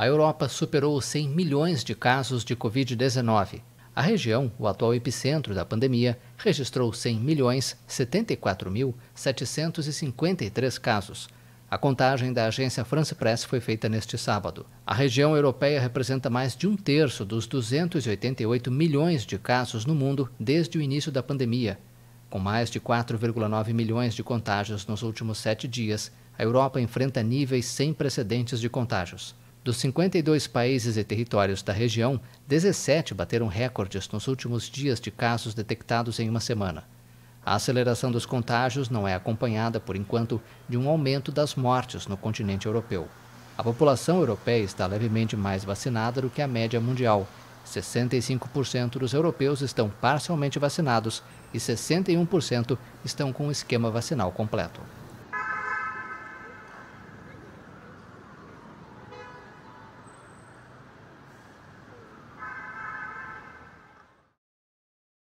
a Europa superou os 100 milhões de casos de Covid-19. A região, o atual epicentro da pandemia, registrou 100 milhões casos. A contagem da agência France Press foi feita neste sábado. A região europeia representa mais de um terço dos 288 milhões de casos no mundo desde o início da pandemia. Com mais de 4,9 milhões de contágios nos últimos sete dias, a Europa enfrenta níveis sem precedentes de contágios. Dos 52 países e territórios da região, 17 bateram recordes nos últimos dias de casos detectados em uma semana. A aceleração dos contágios não é acompanhada, por enquanto, de um aumento das mortes no continente europeu. A população europeia está levemente mais vacinada do que a média mundial. 65% dos europeus estão parcialmente vacinados e 61% estão com o esquema vacinal completo.